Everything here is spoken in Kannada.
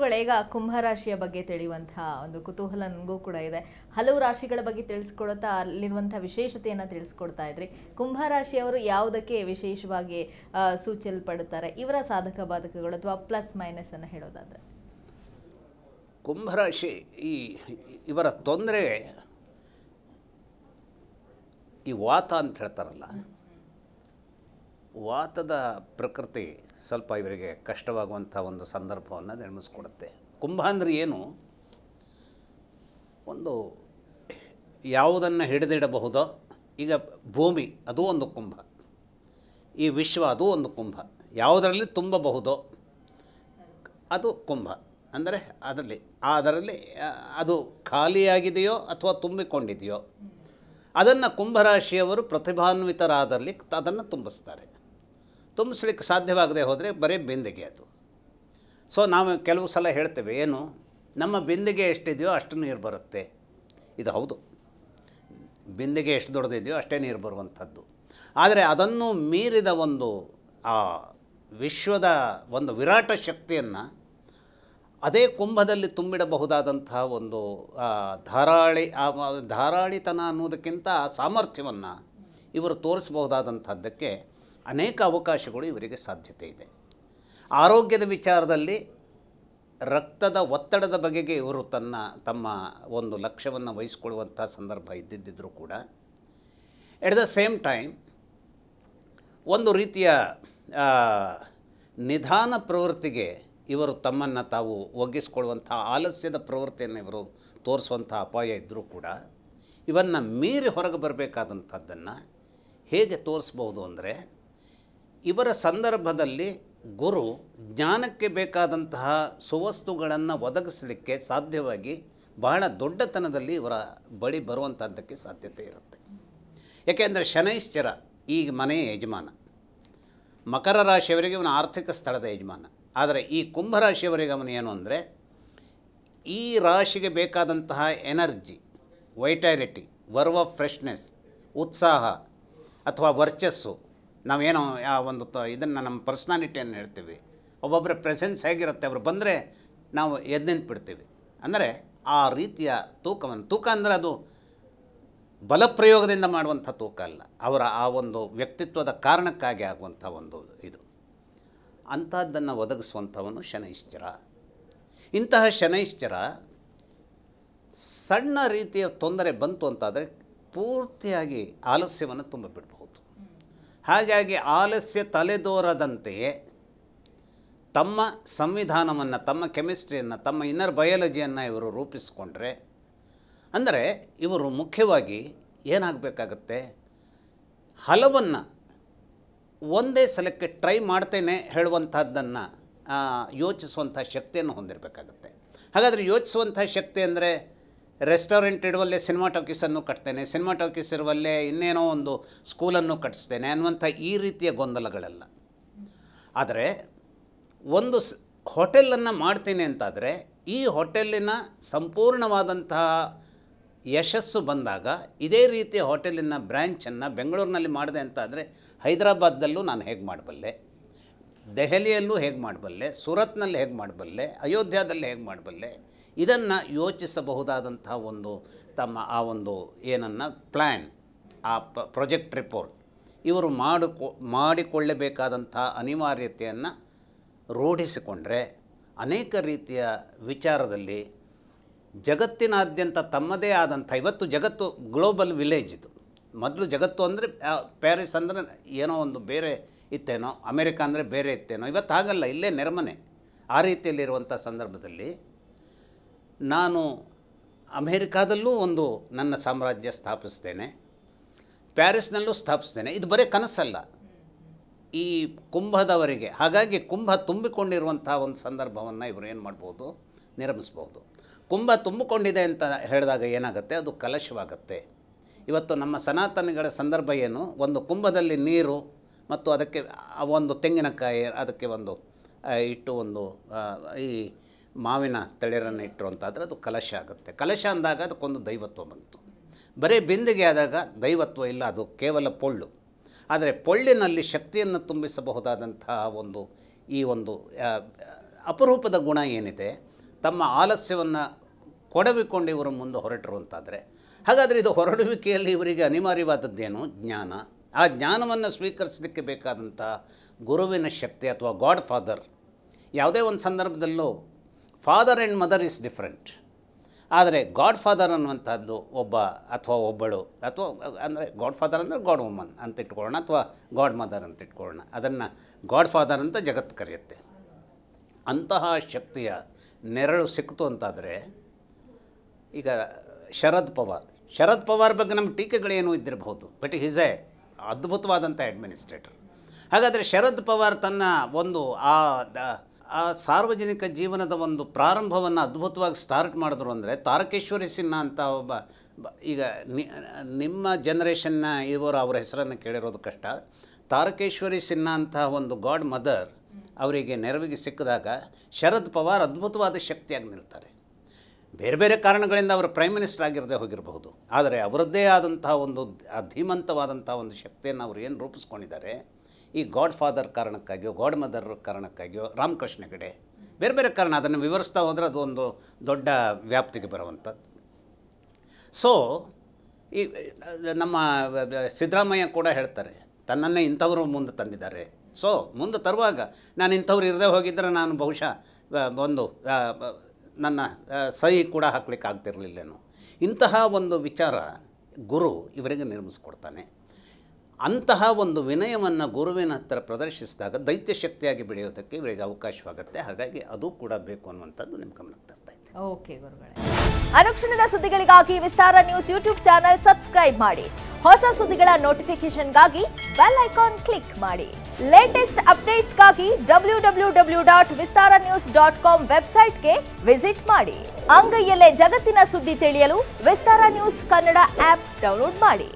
ಕುಂಭ ಕುಂಭರಾಶಿಯ ಬಗ್ಗೆ ತಿಳಿಯುವಂತಹ ಒಂದು ಕುತೂಹಲ ನನಗೂ ಕೂಡ ಇದೆ ಹಲವು ರಾಶಿಗಳ ಬಗ್ಗೆ ತಿಳಿಸ್ಕೊಡುತ್ತಾ ಅಲ್ಲಿರುವಂತಹ ವಿಶೇಷತೆಯನ್ನು ತಿಳಿಸ್ಕೊಡ್ತಾ ಇದ್ರಿ ಕುಂಭರಾಶಿಯವರು ಯಾವುದಕ್ಕೆ ವಿಶೇಷವಾಗಿ ಸೂಚಿಸಲ್ಪಡುತ್ತಾರೆ ಇವರ ಸಾಧಕ ಬಾಧಕಗಳು ಅಥವಾ ಪ್ಲಸ್ ಮೈನಸ್ ಮೈನಸನ್ನು ಹೇಳೋದಾದ್ರೆ ಕುಂಭರಾಶಿ ಈ ಇವರ ತೊಂದರೆ ಈ ವಾತ ಅಂತ ಹೇಳ್ತಾರಲ್ಲ ವಾತದ ಪ್ರಕೃತಿ ಸ್ವಲ್ಪ ಇವರಿಗೆ ಕಷ್ಟವಾಗುವಂಥ ಒಂದು ಸಂದರ್ಭವನ್ನು ನಿರ್ಮಿಸ್ಕೊಡುತ್ತೆ ಕುಂಭ ಅಂದರೆ ಏನು ಒಂದು ಯಾವುದನ್ನು ಹಿಡಿದಿಡಬಹುದೋ ಈಗ ಭೂಮಿ ಅದು ಒಂದು ಕುಂಭ ಈ ವಿಶ್ವ ಅದು ಒಂದು ಕುಂಭ ಯಾವುದರಲ್ಲಿ ತುಂಬಬಹುದೋ ಅದು ಕುಂಭ ಅಂದರೆ ಅದರಲ್ಲಿ ಅದರಲ್ಲಿ ಅದು ಖಾಲಿಯಾಗಿದೆಯೋ ಅಥವಾ ತುಂಬಿಕೊಂಡಿದೆಯೋ ಅದನ್ನು ಕುಂಭರಾಶಿಯವರು ಪ್ರತಿಭಾನ್ವಿತರಾದಲ್ಲಿ ಅದನ್ನು ತುಂಬಿಸ್ತಾರೆ ತುಂಬಿಸ್ಲಿಕ್ಕೆ ಸಾಧ್ಯವಾಗದೆ ಹೋದರೆ ಬರೀ ಬಿಂದಿಗೆ ಅದು ಸೊ ನಾವು ಕೆಲವು ಸಲ ಹೇಳ್ತೇವೆ ಏನು ನಮ್ಮ ಬಿಂದಿಗೆ ಎಷ್ಟಿದೆಯೋ ಅಷ್ಟು ನೀರು ಬರುತ್ತೆ ಇದು ಹೌದು ಬಿಂದಿಗೆ ಎಷ್ಟು ದೊಡ್ಡದಿದೆಯೋ ಅಷ್ಟೇ ನೀರು ಬರುವಂಥದ್ದು ಆದರೆ ಅದನ್ನು ಮೀರಿದ ಒಂದು ಆ ವಿಶ್ವದ ಒಂದು ವಿರಾಟ ಶಕ್ತಿಯನ್ನು ಅದೇ ಕುಂಭದಲ್ಲಿ ತುಂಬಿಡಬಹುದಾದಂತಹ ಒಂದು ಧಾರಾಳಿ ಧಾರಾಳಿತನ ಅನ್ನೋದಕ್ಕಿಂತ ಸಾಮರ್ಥ್ಯವನ್ನು ಇವರು ತೋರಿಸಬಹುದಾದಂಥದ್ದಕ್ಕೆ ಅನೇಕ ಅವಕಾಶಗಳು ಇವರಿಗೆ ಸಾಧ್ಯತೆ ಇದೆ ಆರೋಗ್ಯದ ವಿಚಾರದಲ್ಲಿ ರಕ್ತದ ಒತ್ತಡದ ಬಗೆಗೆ ಇವರು ತನ್ನ ತಮ್ಮ ಒಂದು ಲಕ್ಷ್ಯವನ್ನು ವಹಿಸಿಕೊಳ್ಳುವಂಥ ಸಂದರ್ಭ ಇದ್ದಿದ್ದರೂ ಕೂಡ ಎಟ್ ದ ಸೇಮ್ ಟೈಮ್ ಒಂದು ರೀತಿಯ ನಿಧಾನ ಪ್ರವೃತ್ತಿಗೆ ಇವರು ತಮ್ಮನ್ನು ತಾವು ಒಗ್ಗಿಸ್ಕೊಳ್ಳುವಂಥ ಆಲಸ್ಯದ ಪ್ರವೃತ್ತಿಯನ್ನು ಇವರು ತೋರಿಸುವಂಥ ಅಪಾಯ ಇದ್ದರೂ ಕೂಡ ಇವನ್ನು ಮೀರಿ ಹೊರಗೆ ಬರಬೇಕಾದಂಥದ್ದನ್ನು ಹೇಗೆ ತೋರಿಸ್ಬೋದು ಅಂದರೆ ಇವರ ಸಂದರ್ಭದಲ್ಲಿ ಗುರು ಜ್ಞಾನಕ್ಕೆ ಬೇಕಾದಂತಹ ಸುವಸ್ತುಗಳನ್ನು ಒದಗಿಸಲಿಕ್ಕೆ ಸಾಧ್ಯವಾಗಿ ಬಹಳ ದೊಡ್ಡತನದಲ್ಲಿ ಇವರ ಬಳಿ ಬರುವಂಥದ್ದಕ್ಕೆ ಸಾಧ್ಯತೆ ಇರುತ್ತೆ ಏಕೆಂದರೆ ಶನೈಶ್ಚರ ಈ ಮನೆಯ ಯಜಮಾನ ಮಕರ ರಾಶಿಯವರಿಗೆ ಇವನ ಆರ್ಥಿಕ ಸ್ಥಳದ ಯಜಮಾನ ಆದರೆ ಈ ಕುಂಭರಾಶಿಯವರಿಗೆ ಅವನು ಏನು ಅಂದರೆ ಈ ರಾಶಿಗೆ ಬೇಕಾದಂತಹ ಎನರ್ಜಿ ವೈಟಾಲಿಟಿ ವರ್ವ ಫ್ರೆಶ್ನೆಸ್ ಉತ್ಸಾಹ ಅಥವಾ ವರ್ಚಸ್ಸು ನಾವೇನೋ ಒಂದು ತ ಇದನ್ನು ನಮ್ಮ ಪರ್ಸ್ನಾಲಿಟಿಯನ್ನು ಹೇಳ್ತೀವಿ ಒಬ್ಬೊಬ್ಬರ ಪ್ರೆಸೆನ್ಸ್ ಹೇಗಿರುತ್ತೆ ಅವರು ಬಂದರೆ ನಾವು ಎದ್ದು ಬಿಡ್ತೀವಿ ಅಂದರೆ ಆ ರೀತಿಯ ತೂಕವನ್ನು ತೂಕ ಅಂದರೆ ಅದು ಬಲಪ್ರಯೋಗದಿಂದ ಮಾಡುವಂಥ ತೂಕ ಅಲ್ಲ ಅವರ ಆ ಒಂದು ವ್ಯಕ್ತಿತ್ವದ ಕಾರಣಕ್ಕಾಗಿ ಆಗುವಂಥ ಒಂದು ಇದು ಅಂಥದ್ದನ್ನು ಒದಗಿಸುವಂಥವನು ಶನೈಶ್ಚರ ಇಂತಹ ಶನೈಶ್ಚರ ಸಣ್ಣ ರೀತಿಯ ತೊಂದರೆ ಬಂತು ಅಂತಾದರೆ ಪೂರ್ತಿಯಾಗಿ ಆಲಸ್ಯವನ್ನು ತುಂಬಿಬಿಡ್ಬೋದು ಹಾಗಾಗಿ ಆಲಸ್ಯ ತಲೆದೋರದಂತೆ ತಮ್ಮ ಸಂವಿಧಾನವನ್ನು ತಮ್ಮ ಕೆಮಿಸ್ಟ್ರಿಯನ್ನು ತಮ್ಮ ಇನ್ನರ್ ಬಯಾಲಜಿಯನ್ನು ಇವರು ರೂಪಿಸಿಕೊಂಡ್ರೆ ಅಂದರೆ ಇವರು ಮುಖ್ಯವಾಗಿ ಏನಾಗಬೇಕಾಗತ್ತೆ ಹಲವನ್ನು ಒಂದೇ ಸಲಕ್ಕೆ ಟ್ರೈ ಮಾಡ್ತೇನೆ ಹೇಳುವಂಥದ್ದನ್ನು ಯೋಚಿಸುವಂಥ ಶಕ್ತಿಯನ್ನು ಹೊಂದಿರಬೇಕಾಗತ್ತೆ ಹಾಗಾದರೆ ಯೋಚಿಸುವಂಥ ಶಕ್ತಿ ಅಂದರೆ ರೆಸ್ಟೋರೆಂಟ್ ಇಡುವಲ್ಲೇ ಸಿನಿಮಾ ಟಾಕೀಸನ್ನು ಕಟ್ತೇನೆ ಸಿನಿಮಾ ಟಾಕೀಸ್ ಇರುವಲ್ಲೇ ಇನ್ನೇನೋ ಒಂದು ಸ್ಕೂಲನ್ನು ಕಟ್ಟಿಸ್ತೇನೆ ಅನ್ನುವಂಥ ಈ ರೀತಿಯ ಗೊಂದಲಗಳಲ್ಲ ಆದರೆ ಒಂದು ಸ್ ಹೋಟೆಲನ್ನು ಮಾಡ್ತೀನಿ ಅಂತಾದರೆ ಈ ಹೋಟೆಲಿನ ಸಂಪೂರ್ಣವಾದಂತಹ ಯಶಸ್ಸು ಬಂದಾಗ ಇದೇ ರೀತಿಯ ಹೋಟೆಲಿನ ಬ್ರ್ಯಾಂಚನ್ನು ಬೆಂಗಳೂರಿನಲ್ಲಿ ಮಾಡಿದೆ ಅಂತಾದರೆ ಹೈದರಾಬಾದ್ದಲ್ಲೂ ನಾನು ಹೇಗೆ ಮಾಡಬಲ್ಲೆ ದೆಹಲಿಯಲ್ಲೂ ಹೇಗೆ ಮಾಡಬಲ್ಲೆ ಸೂರತ್ನಲ್ಲಿ ಹೇಗೆ ಮಾಡಬಲ್ಲೆ ಅಯೋಧ್ಯದಲ್ಲಿ ಹೇಗೆ ಮಾಡಬಲ್ಲೆ ಇದನ್ನು ಯೋಚಿಸಬಹುದಾದಂಥ ಒಂದು ತಮ್ಮ ಆ ಒಂದು ಏನನ್ನು ಪ್ಲ್ಯಾನ್ ಆ ಪ್ರೊಜೆಕ್ಟ್ ರಿಪೋರ್ಟ್ ಇವರು ಮಾಡಿಕೊ ಮಾಡಿಕೊಳ್ಳಬೇಕಾದಂಥ ಅನಿವಾರ್ಯತೆಯನ್ನು ರೂಢಿಸಿಕೊಂಡ್ರೆ ಅನೇಕ ರೀತಿಯ ವಿಚಾರದಲ್ಲಿ ಜಗತ್ತಿನಾದ್ಯಂತ ತಮ್ಮದೇ ಆದಂಥ ಇವತ್ತು ಜಗತ್ತು ಗ್ಲೋಬಲ್ ವಿಲೇಜ್ ಇದು ಮೊದಲು ಜಗತ್ತು ಅಂದರೆ ಪ್ಯಾರಿಸ್ ಅಂದರೆ ಏನೋ ಒಂದು ಬೇರೆ ಇತ್ತೇನೋ ಅಮೇರಿಕ ಅಂದರೆ ಬೇರೆ ಇತ್ತೇನೋ ಇವತ್ತು ಆಗಲ್ಲ ಇಲ್ಲೇ ನೆರಮನೆ ಆ ರೀತಿಯಲ್ಲಿರುವಂಥ ಸಂದರ್ಭದಲ್ಲಿ ನಾನು ಅಮೇರಿಕಾದಲ್ಲೂ ಒಂದು ನನ್ನ ಸಾಮ್ರಾಜ್ಯ ಸ್ಥಾಪಿಸ್ತೇನೆ ಪ್ಯಾರಿಸ್ನಲ್ಲೂ ಸ್ಥಾಪಿಸ್ತೇನೆ ಇದು ಬರೀ ಕನಸಲ್ಲ ಈ ಕುಂಭದವರಿಗೆ ಹಾಗಾಗಿ ಕುಂಭ ತುಂಬಿಕೊಂಡಿರುವಂಥ ಒಂದು ಸಂದರ್ಭವನ್ನು ಇವರು ಏನು ಮಾಡ್ಬೋದು ನಿರ್ಮಿಸ್ಬೋದು ಕುಂಭ ತುಂಬಿಕೊಂಡಿದೆ ಅಂತ ಹೇಳಿದಾಗ ಏನಾಗುತ್ತೆ ಅದು ಕಲಶವಾಗುತ್ತೆ ಇವತ್ತು ನಮ್ಮ ಸನಾತನಗಳ ಸಂದರ್ಭ ಏನು ಒಂದು ಕುಂಭದಲ್ಲಿ ನೀರು ಮತ್ತು ಅದಕ್ಕೆ ಒಂದು ತೆಂಗಿನಕಾಯಿ ಅದಕ್ಕೆ ಒಂದು ಇಟ್ಟು ಒಂದು ಈ ಮಾವಿನ ತಳಿರನ್ನು ಇಟ್ಟರು ಅದು ಕಲಶ ಆಗುತ್ತೆ ಕಲಶ ಅಂದಾಗ ಅದಕ್ಕೊಂದು ದೈವತ್ವ ಬಂತು ಬರೀ ಬಿಂದಿಗೆ ಆದಾಗ ದೈವತ್ವ ಇಲ್ಲ ಅದು ಕೇವಲ ಪೊಳ್ಳು ಆದರೆ ಪೊಳ್ಳಿನಲ್ಲಿ ಶಕ್ತಿಯನ್ನು ತುಂಬಿಸಬಹುದಾದಂತಹ ಒಂದು ಈ ಒಂದು ಅಪರೂಪದ ಗುಣ ಏನಿದೆ ತಮ್ಮ ಆಲಸ್ಯವನ್ನು ಕೊಡವಿಕೊಂಡು ಇವರು ಮುಂದೆ ಹೊರಟರು ಹಾಗಾದರೆ ಇದು ಹೊರಡುವಿಕೆಯಲ್ಲಿ ಇವರಿಗೆ ಅನಿವಾರ್ಯವಾದದ್ದೇನು ಜ್ಞಾನ ಆ ಜ್ಞಾನವನ್ನು ಸ್ವೀಕರಿಸಲಿಕ್ಕೆ ಬೇಕಾದಂಥ ಗುರುವಿನ ಶಕ್ತಿ ಅಥವಾ ಗಾಡ್ ಫಾದರ್ ಯಾವುದೇ ಒಂದು ಸಂದರ್ಭದಲ್ಲೂ father and mother is different ಆದರೆ ಗಾಡ್ ಫಾದರ್ ಅನ್ನುವಂಥದ್ದು ಒಬ್ಬ ಅಥವಾ ಒಬ್ಬಳು ಅಥವಾ ಅಂದರೆ ಗಾಡ್ ಫಾದರ್ ಅಂದರೆ ಗಾಡ್ ವುಮನ್ ಅಂತ ಇಟ್ಕೊಳ್ಳೋಣ ಅಥವಾ ಗಾಡ್ ಮದರ್ ಅಂತ ಇಟ್ಕೊಳ್ಳೋಣ ಅದನ್ನು ಗಾಡ್ ಫಾದರ್ ಅಂತ ಜಗತ್ತು ಕರೆಯುತ್ತೆ ಅಂತಹ ಶಕ್ತಿಯ ನೆರಳು ಸಿಕ್ತು ಅಂತಾದರೆ ಈಗ ಶರದ್ ಪವಾರ್ ಶರದ್ ಪವಾರ್ ಬಗ್ಗೆ ನಮ್ಮ ಟೀಕೆಗಳೇನು ಇದ್ದಿರಬಹುದು ಬಟ್ ಈಸ್ ಎ ಅದ್ಭುತವಾದಂಥ ಅಡ್ಮಿನಿಸ್ಟ್ರೇಟರ್ ಹಾಗಾದರೆ ಶರದ್ ಪವಾರ್ ತನ್ನ ಒಂದು ಆ ಆ ಸಾರ್ವಜನಿಕ ಜೀವನದ ಒಂದು ಪ್ರಾರಂಭವನ್ನು ಅದ್ಭುತವಾಗಿ ಸ್ಟಾರ್ಟ್ ಮಾಡಿದ್ರು ಅಂದರೆ ತಾರಕೇಶ್ವರಿ ಸಿನ್ಹಾ ಅಂತ ಒಬ್ಬ ಈಗ ನಿಮ್ಮ ಜನರೇಷನ್ನ ಇವರು ಅವರ ಹೆಸರನ್ನು ಕೇಳಿರೋದು ಕಷ್ಟ ತಾರಕೇಶ್ವರಿ ಸಿನ್ಹಾ ಅಂತಹ ಒಂದು ಗಾಡ್ ಮದರ್ ಅವರಿಗೆ ನೆರವಿಗೆ ಸಿಕ್ಕಿದಾಗ ಶರದ್ ಪವಾರ್ ಅದ್ಭುತವಾದ ಶಕ್ತಿಯಾಗಿ ನಿಲ್ತಾರೆ ಬೇರೆ ಬೇರೆ ಕಾರಣಗಳಿಂದ ಅವರು ಪ್ರೈಮ್ ಮಿನಿಸ್ಟರ್ ಆಗಿರದೆ ಹೋಗಿರಬಹುದು ಆದರೆ ಅವರದ್ದೇ ಆದಂತಹ ಒಂದು ಧೀಮಂತವಾದಂತಹ ಒಂದು ಶಕ್ತಿಯನ್ನು ಅವರು ಏನು ರೂಪಿಸ್ಕೊಂಡಿದ್ದಾರೆ ಈ ಗಾಡ್ ಫಾದರ್ ಕಾರಣಕ್ಕಾಗಿಯೋ ಗಾಡ್ ಮದರ್ ಕಾರಣಕ್ಕಾಗಿಯೋ ರಾಮಕೃಷ್ಣ ಹೆಗಡೆ ಬೇರೆ ಬೇರೆ ಕಾರಣ ಅದನ್ನು ವಿವರಿಸ್ತಾ ಹೋದರೆ ಅದು ಒಂದು ದೊಡ್ಡ ವ್ಯಾಪ್ತಿಗೆ ಬರುವಂಥದ್ದು ಸೊ ಈ ನಮ್ಮ ಸಿದ್ದರಾಮಯ್ಯ ಕೂಡ ಹೇಳ್ತಾರೆ ತನ್ನನ್ನೇ ಇಂಥವರು ಮುಂದೆ ತಂದಿದ್ದಾರೆ ಸೊ ಮುಂದೆ ತರುವಾಗ ನಾನು ಇಂಥವ್ರು ಇರದೇ ಹೋಗಿದ್ದರೆ ನಾನು ಬಹುಶಃ ಒಂದು ನನ್ನ ಸಹಿ ಕೂಡ ಹಾಕ್ಲಿಕ್ಕೆ ಆಗ್ತಿರಲಿಲ್ಲೇನು ಇಂತಹ ಒಂದು ವಿಚಾರ ಗುರು ಇವರಿಗೆ ನಿರ್ಮಿಸ್ಕೊಡ್ತಾನೆ ಅಂತಹ ಒಂದು ವಿನಯವನ್ನು ಗುರುವಿನ ಹತ್ರ ಪ್ರದರ್ಶಿಸಿದಾಗ ದೈತ್ಯ ಶಕ್ತಿಯಾಗಿ ಬೆಳೆಯೋದಕ್ಕೆ ಇವರಿಗೆ ಅವಕಾಶವಾಗುತ್ತೆ ಹಾಗಾಗಿ ಅದು ಕೂಡ ಬೇಕು ಅನ್ನುವಂಥದ್ದು ನಿಮ್ಮ ಗಮನಕ್ಕೆ ತರ್ತಾ ಇದೆ ಓಕೆ ಗುರುಗಳೇ ಅನುಕ್ಷಣದ ಸುದ್ದಿಗಳಿಗಾಗಿ Vistara news YouTube channel subscribe ಮಾಡಿ ಹೊಸ ಸುದ್ದಿಗಳ ನೋಟಿಫಿಕೇಶನ್ಗಾಗಿ ಬೆಲ್ ಐಕಾನ್ ಕ್ಲಿಕ್ ಮಾಡಿ ಲೇಟೆಸ್ಟ್ ಅಪ್ಡೇಟ್ಸ್ಗಾಗಿ W W W dot Vistara news dot com ವೆಬ್ಸೈಟ್ಗೆ ವಿಸಿಟ್ ಮಾಡಿ ಅಂಗೈಯಲ್ಲೇ ಜಗತ್ತಿನ ಸುದ್ದಿ ತಿಳಿಯಲು Vistara news Kannada app download ಮಾಡಿ